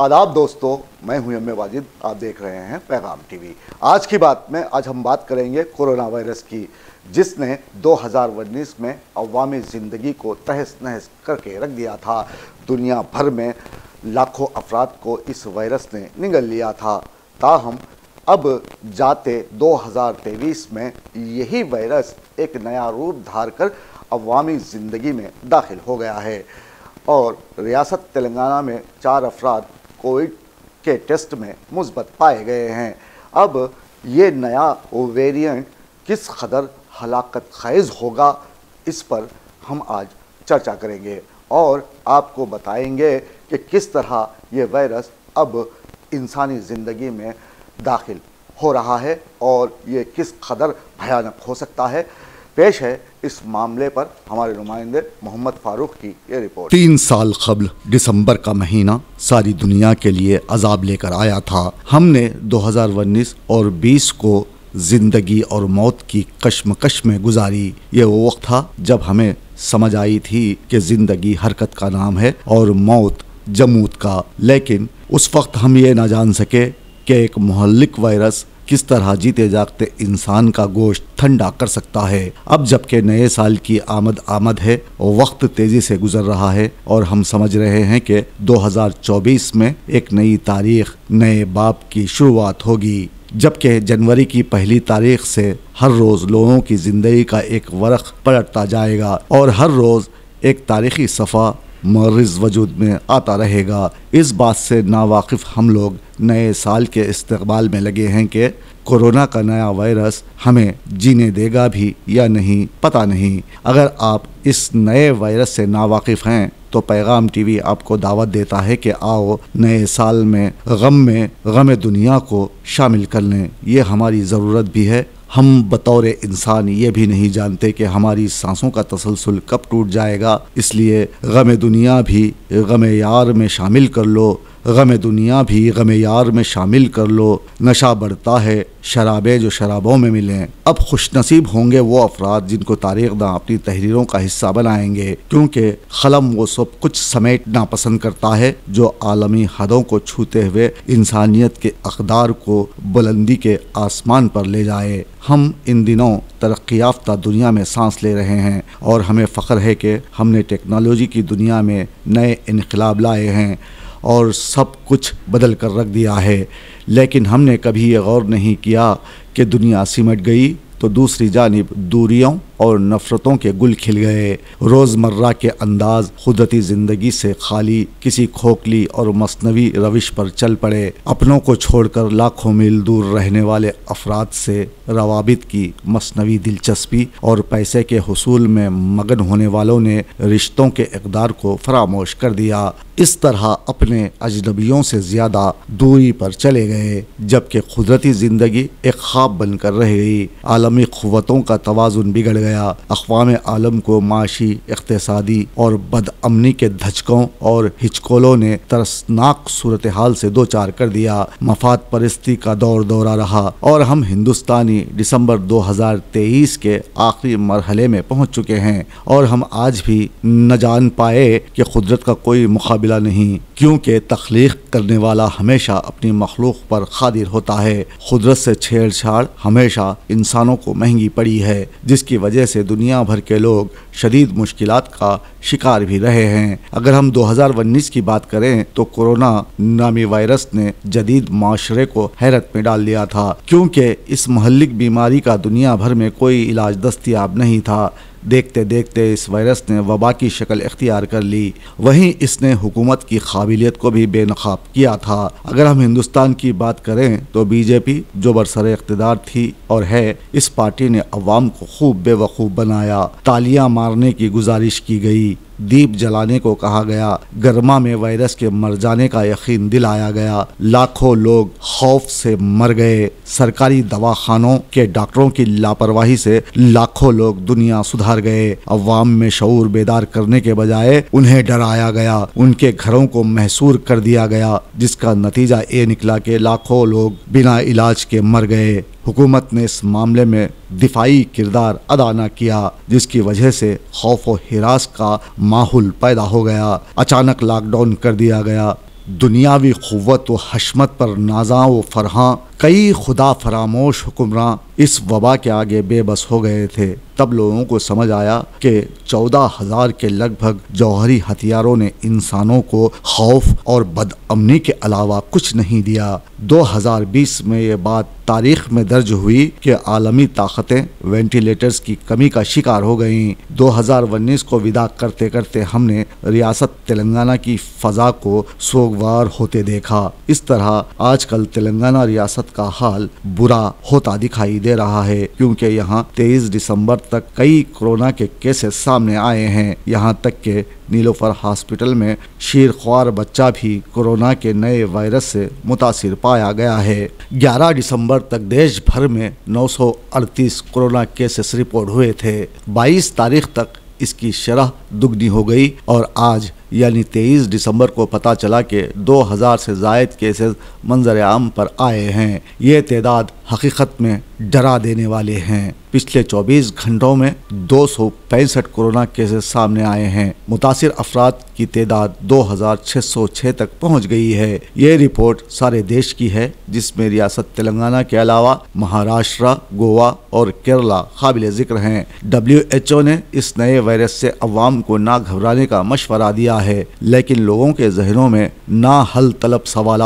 आदाब दोस्तों मैं हूं यम्य वाजिद आप देख रहे हैं पैगाम टीवी आज की बात में आज हम बात करेंगे कोरोना वायरस की जिसने 2019 में अवामी ज़िंदगी को तहस नहस करके रख दिया था दुनिया भर में लाखों अफराद को इस वायरस ने निगल लिया था ताहम अब जाते 2023 में यही वायरस एक नया रूप धार कर अवामी ज़िंदगी में दाखिल हो गया है और रियासत तेलंगाना में चार अफराद कोविड के टेस्ट में मुस्बत पाए गए हैं अब ये नया वेरिएंट किस कदर हलाकत खैज होगा इस पर हम आज चर्चा करेंगे और आपको बताएंगे कि किस तरह ये वायरस अब इंसानी ज़िंदगी में दाखिल हो रहा है और ये किस कदर भयानक हो सकता है पेश है इस मामले पर हमारे नुमाइंदे मोहम्मद फारूक की ये रिपोर्ट तीन साल कबल दिसंबर का महीना सारी दुनिया के लिए अजाब लेकर आया था हमने उन्नीस और बीस को जिंदगी और मौत की कश्मकश में गुजारी ये वो वक्त था जब हमें समझ आई थी कि जिंदगी हरकत का नाम है और मौत जमूत का लेकिन उस वक्त हम ये ना जान सके कि एक मोहल्लिक वायरस किस तरह जीते जागते इंसान का गोश्त ठंडा कर सकता है अब जबकि नए साल की आमद आमद है वक्त तेजी से गुजर रहा है और हम समझ रहे हैं कि 2024 में एक नई तारीख नए बाप की शुरुआत होगी जबकि जनवरी की पहली तारीख से हर रोज़ लोगों की ज़िंदगी का एक वर्ख पलटता जाएगा और हर रोज़ एक तारीखी सफ़ा मर्रज़ वजूद में आता रहेगा इस बात से नावाकिफ़ हम लोग नए साल के इस्तबाल में लगे हैं कि कोरोना का नया वायरस हमें जीने देगा भी या नहीं पता नहीं अगर आप इस नए वायरस से नावाकिफ़ हैं तो पैगाम टीवी आपको दावत देता है कि आओ नए साल में गम में गम दुनिया को शामिल कर लें ये हमारी ज़रूरत भी है हम बतौर इंसान ये भी नहीं जानते कि हमारी सांसों का तसलसल कब टूट जाएगा इसलिए गम दुनिया भी गम यार में शामिल कर लो गम दुनिया भी गम यार में शामिल कर लो नशा बढ़ता है शराबे जो शराबों में मिलें अब खुश नसीब होंगे वो अफराद जिनको तारीख दाँ अपनी तहरीरों का हिस्सा बनाएंगे क्योंकि कलम वो सब कुछ समेटना पसंद करता है जो आलमी हदों को छूते हुए इंसानियत के अकदार को बुलंदी के आसमान पर ले जाए हम इन दिनों तरक्की याफ्ता दुनिया में सांस ले रहे हैं और हमें फ़ख्र है कि हमने टेक्नोलॉजी की दुनिया में नए इनकलाब लाए हैं और सब कुछ बदल कर रख दिया है लेकिन हमने कभी ये गौर नहीं किया कि दुनिया सिमट गई तो दूसरी जानब दूरियों और नफ़रतों के गुल खिल गए रोज़मर्रा के अंदाज खुदरती ज़िंदगी से खाली किसी खोखली और मसनवी रविश पर चल पड़े अपनों को छोड़कर लाखों मील दूर रहने वाले अफराद से रवाबित की मसनवी दिलचस्पी और पैसे के हसूल में मगन होने वालों ने रिश्तों के इकदार को फरामोश कर दिया इस तरह अपने अजनबियों से ज़्यादा दूरी पर चले गए जबकि कुदरती ज़िंदगी एक ख्वाब बनकर रह गई आलमी क़वतों का तोज़ुन बिगड़ गया गया अकवाम आलम को माशी इकतसादी और बदअमनी के धचकों और हिचकोलों ने तरसनाक सूरत हाल से दो चार कर दिया मफाद परस्ती का दौर दौरा रहा और हम हिंदुस्तानी दिसंबर 2023 के आखिरी मरहले में पहुंच चुके हैं और हम आज भी न जान पाए कि कुदरत का कोई मुकाबला नहीं क्योंकि तख्लीक करने वाला हमेशा अपनी मखलूक पर खादिर होता है कुदरत से छेड़छाड़ हमेशा इंसानों को महंगी पड़ी है जिसकी वजह वजह से दुनिया भर के लोग शदीद मुश्किल का शिकार भी रहे हैं अगर हम 2019 की बात करें तो कोरोना नामी वायरस ने जदीद माशरे को हैरत में डाल दिया था क्योंकि इस महलिक बीमारी का दुनिया भर में कोई इलाज दस्तियाब नहीं था देखते देखते इस वायरस ने वबा की शक्ल इख्तियार कर ली वहीं इसने हुकूमत की काबिलियत को भी बेनकाब किया था अगर हम हिंदुस्तान की बात करें तो बीजेपी जो बरसर इकतदार थी और है इस पार्टी ने अवाम को खूब बेवकूफ़ बनाया तालियां मारने की गुजारिश की गई दीप जलाने को कहा गया गर्मा में वायरस के मर जाने का यकीन दिलाया गया लाखों लोग खौफ से मर गए सरकारी दवाखानों के डॉक्टरों की लापरवाही से लाखों लोग दुनिया सुधार गए अवाम में शूर बेदार करने के बजाय उन्हें डराया गया उनके घरों को महसूर कर दिया गया जिसका नतीजा ये निकला के लाखों लोग बिना इलाज के मर गए हुकूमत ने इस मामले में दिफाई किरदार अदा न किया जिसकी वजह से खौफ व हिरास का माहौल पैदा हो गया अचानक लॉकडाउन कर दिया गया दुनियावी क़वत व हशमत पर नाजा व फरहा कई खुदा फरामोश हुक्मरान इस वबा के आगे बेबस हो गए थे तब लोगों को समझ आया कि चौदह हजार के लगभग जौहरी हथियारों ने इंसानों को खौफ और बदअमनी के अलावा कुछ नहीं दिया 2020 में ये बात तारीख में दर्ज हुई कि आलमी ताकतें वेंटिलेटर्स की कमी का शिकार हो गईं 2019 को विदा करते करते हमने रियासत तेलंगाना की फजा को सोगवार होते देखा इस तरह आजकल तेलंगाना रियासत का हाल बुरा होता दिखाई दे रहा है क्योंकि यहाँ तेईस दिसंबर तक कई कोरोना के केसेस सामने आए हैं यहाँ तक के नीलोफर हॉस्पिटल में शीर ख्वार बच्चा भी कोरोना के नए वायरस से मुतासर पाया गया है 11 दिसंबर तक देश भर में 938 कोरोना केसेस रिपोर्ट हुए थे 22 तारीख तक इसकी शरह दुगनी हो गई और आज यानी तेईस दिसंबर को पता चला कि 2000 से जायद केसेस मंजर आम पर आए हैं ये तदाद हकीकत में डरा देने वाले हैं पिछले 24 घंटों में दो कोरोना केसेस सामने आए हैं मुतासर अफराद की तादाद 2,606 तक पहुंच गई है ये रिपोर्ट सारे देश की है जिसमें रियासत तेलंगाना के अलावा महाराष्ट्र गोवा और केरला काबिल जिक्र हैं डब्ल्यू ने इस नए वायरस से अवाम को ना घबराने का मशवरा दिया है लेकिन लोगों के जहनों में ना हल तलब सवाल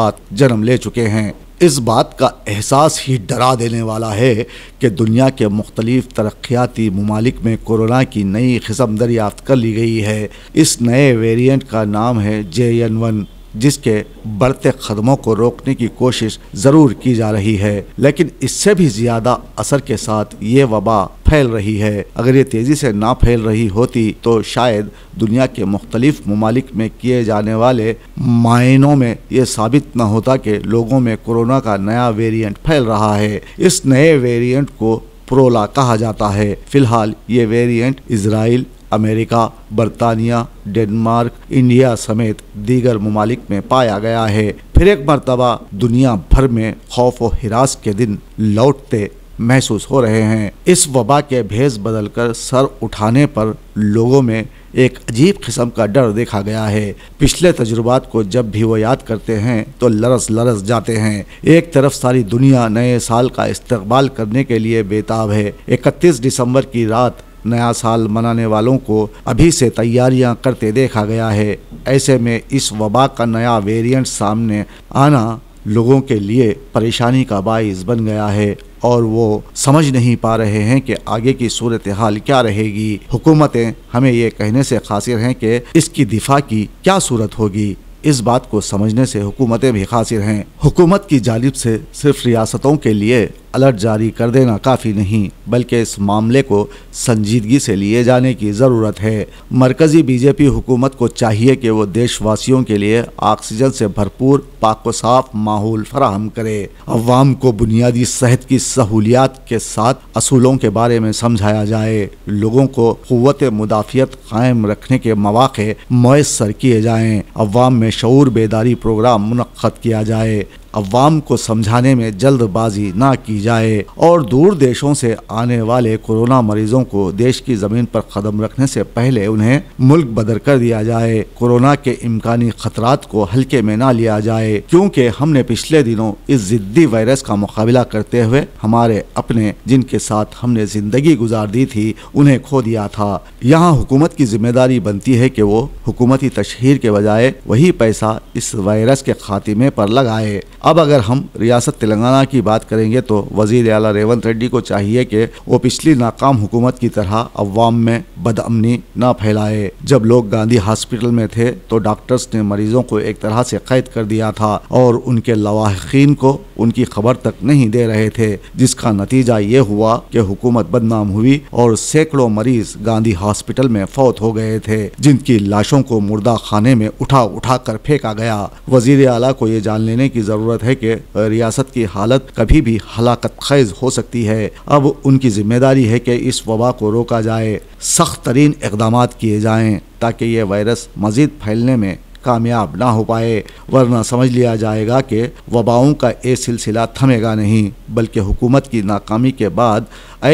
जन्म ले चुके हैं इस बात का एहसास ही डरा देने वाला है कि दुनिया के मुख्तलिफ तरक्याती ममालिक में कोरोना की नई किस्म दरियाफ्त कर ली गई है इस नए वेरिएंट का नाम है जे एन वन जिसके बढ़ते कदमों को रोकने की कोशिश ज़रूर की जा रही है लेकिन इससे भी ज़्यादा असर के साथ ये वबा फैल रही है अगर ये तेज़ी से ना फैल रही होती तो शायद दुनिया के मुख्तलिफ ममालिक में किए जाने वाले मायनों में ये साबित न होता कि लोगों में कोरोना का नया वेरिएंट फैल रहा है इस नए वेरिएंट को प्रोला कहा जाता है फिलहाल ये वेरिएंट इसराइल अमेरिका बरतानिया डेनमार्क इंडिया समेत दीगर ममालिक में पाया गया है फिर एक मरतबा दुनिया भर में खौफ व हिरास के दिन लौटते महसूस हो रहे हैं इस वबा के भेज बदल कर सर उठाने पर लोगों में एक अजीब किस्म का डर देखा गया है पिछले तजुर्बात को जब भी वो याद करते हैं तो लरस लरस जाते हैं एक तरफ सारी दुनिया नए साल का इस्तेबाल करने के लिए बेताब है इकतीस दिसंबर की रात नया साल मनाने वालों को अभी से तैयारियां करते देखा गया है ऐसे में इस वबा का नया वेरिएंट सामने आना लोगों के लिए परेशानी का बायस बन गया है और वो समझ नहीं पा रहे हैं कि आगे की सूरत हाल क्या रहेगी हुकूमतें हमें ये कहने से खासिर हैं कि इसकी दिफा की क्या सूरत होगी इस बात को समझने से हुकूमतें भी खासिर हैं हुकूमत की जानब से सिर्फ रियासतों के लिए अलर्ट जारी कर देना काफ़ी नहीं बल्कि इस मामले को संजीदगी से लिए जाने की ज़रूरत है मरकज़ी बीजेपी हुकूमत को चाहिए कि वो देशवासियों के लिए ऑक्सीजन से भरपूर पाक साफ माहौल फराहम करे अवाम को बुनियादी सेहत की सहूलियात के साथ असूलों के बारे में समझाया जाए लोगों को क़वत मुदाफियत कायम रखने के मौाक़े मैसर किए जाएँ अवाम में शूर बेदारी प्रोग्राम मनद किया जाए अवाम को समझाने में जल्दबाजी ना की जाए और दूर देशों से आने वाले कोरोना मरीजों को देश की जमीन पर कदम रखने से पहले उन्हें मुल्क बदर कर दिया जाए कोरोना के इम्कानी खतरात को हल्के में ना लिया जाए क्योंकि हमने पिछले दिनों इस जिद्दी वायरस का मुकाबला करते हुए हमारे अपने जिनके साथ हमने जिंदगी गुजार दी थी उन्हें खो दिया था यहाँ हुकूमत की जिम्मेदारी बनती है की वो हुकूमती तशहर के बजाय वही पैसा इस वायरस के खात्मे पर लगाए अब अगर हम रियासत तेलंगाना की बात करेंगे तो वजीर अला रेवंत रेड्डी को चाहिए कि वो पिछली नाकाम हुकूमत की तरह अवाम में बदअमनी ना फैलाए जब लोग गांधी हॉस्पिटल में थे तो डॉक्टर्स ने मरीजों को एक तरह से कैद कर दिया था और उनके लवाहिन को उनकी खबर तक नहीं दे रहे थे जिसका नतीजा ये हुआ कि हुकूमत बदनाम हुई और सैकड़ों मरीज गांधी हॉस्पिटल में फौत हो गए थे जिनकी लाशों को मुर्दा खाने में उठा उठा कर फेंका गया वजीर अला को ये जान लेने की जरूरत ज़रूरत है कि रियासत की हालत कभी भी हलाकत खैज हो सकती है अब उनकी जिम्मेदारी है कि इस वबा को रोका जाए सख्त तरीन इकदाम किए जाएँ ताकि ये वायरस मज़ीद फैलने में कामयाब ना हो पाए वरना समझ लिया जाएगा कि वबाओं का ये सिलसिला थमेगा नहीं बल्कि हुकूमत की नाकामी के बाद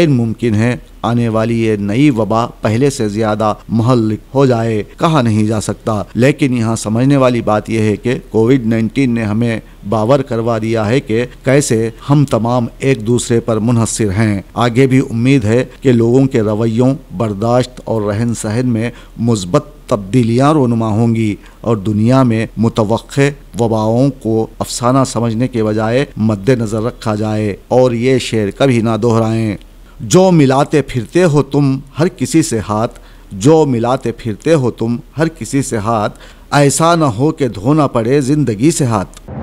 मुमकिन है आने वाली ये नई वबा पहले से ज्यादा महल हो जाए कहा नहीं जा सकता लेकिन यहाँ समझने वाली बात यह है कि कोविड नाइन्टीन ने हमें बावर करवा दिया है कि कैसे हम तमाम एक दूसरे पर मुनहसर हैं आगे भी उम्मीद है कि लोगों के रवैयों बर्दाश्त और रहन सहन में मुस्बत तब्दीलियाँ रोनुमा होंगी और दुनिया में मुतव वबाओं को अफसाना समझने के बजाय मद्देनज़र रखा जाए और ये शेर कभी ना दोहराएं जो मिलाते फिरते हो तुम हर किसी से हाथ जो मिलाते फिरते हो तुम हर किसी से हाथ ऐसा न हो कि धोना पड़े ज़िंदगी से हाथ